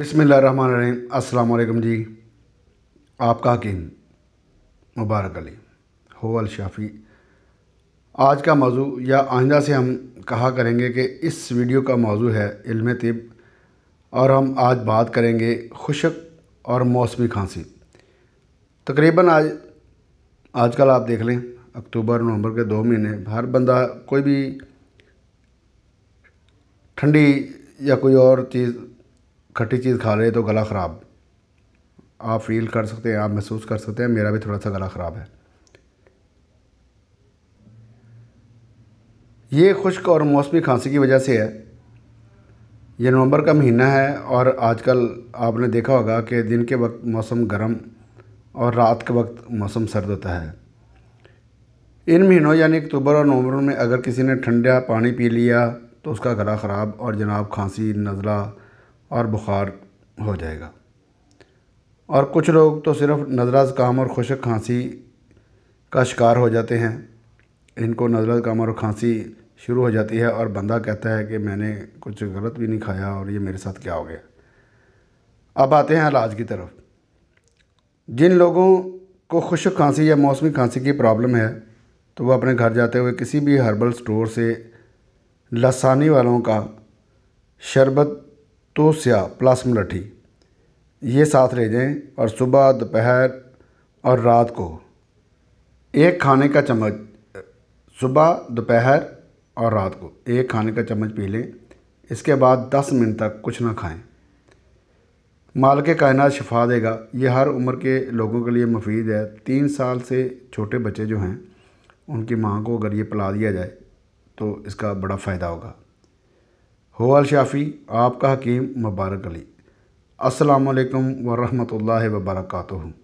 अस्सलाम अल्लाम जी आपका हकीम मुबारक अली हो अल शाफ़ी आज का मौजू या आइंदा से हम कहा करेंगे कि इस वीडियो का मौजू है इल्म तिब और हम आज बात करेंगे खुशक और मौसमी खांसी तकरीबन आज आजकल आप देख लें अक्टूबर नवंबर के दो महीने हर बंदा कोई भी ठंडी या कोई और चीज़ खट्टी चीज़ खा रहे तो गला ख़राब आप फील कर सकते हैं आप महसूस कर सकते हैं मेरा भी थोड़ा सा गला ख़राब है ये खुश्क और मौसमी खांसी की वजह से है ये नवंबर का महीना है और आजकल आपने देखा होगा कि दिन के वक्त मौसम गर्म और रात के वक्त मौसम सर्द होता है इन महीनों यानी अक्टूबर और नवंबर में अगर किसी ने ठंडा पानी पी लिया तो उसका गला ख़राब और जनाब खांसी नज़ला और बुखार हो जाएगा और कुछ लोग तो सिर्फ नजराज काम और खुशक खांसी का शिकार हो जाते हैं इनको नजराज काम और खांसी शुरू हो जाती है और बंदा कहता है कि मैंने कुछ गलत भी नहीं खाया और ये मेरे साथ क्या हो गया अब आते हैं इलाज की तरफ जिन लोगों को खुशक खांसी या मौसमी खांसी की प्रॉब्लम है तो वह अपने घर जाते हुए किसी भी हर्बल स्टोर से लसानी वालों का शरबत तो तोसिया प्लास्म लट्ठी ये साथ ले जाएं और सुबह दोपहर और रात को एक खाने का चम्मच सुबह दोपहर और रात को एक खाने का चम्मच पी लें इसके बाद 10 मिनट तक कुछ ना खाएं माल के कायनात शिफा देगा ये हर उम्र के लोगों के लिए मुफीद है तीन साल से छोटे बच्चे जो हैं उनकी माँ को अगर ये पिला दिया जाए तो इसका बड़ा फ़ायदा होगा होवाल शाफ़ी आपका हकीम मुबारक अली अस्सलाम वालेकुम वरहमतुल्लाहि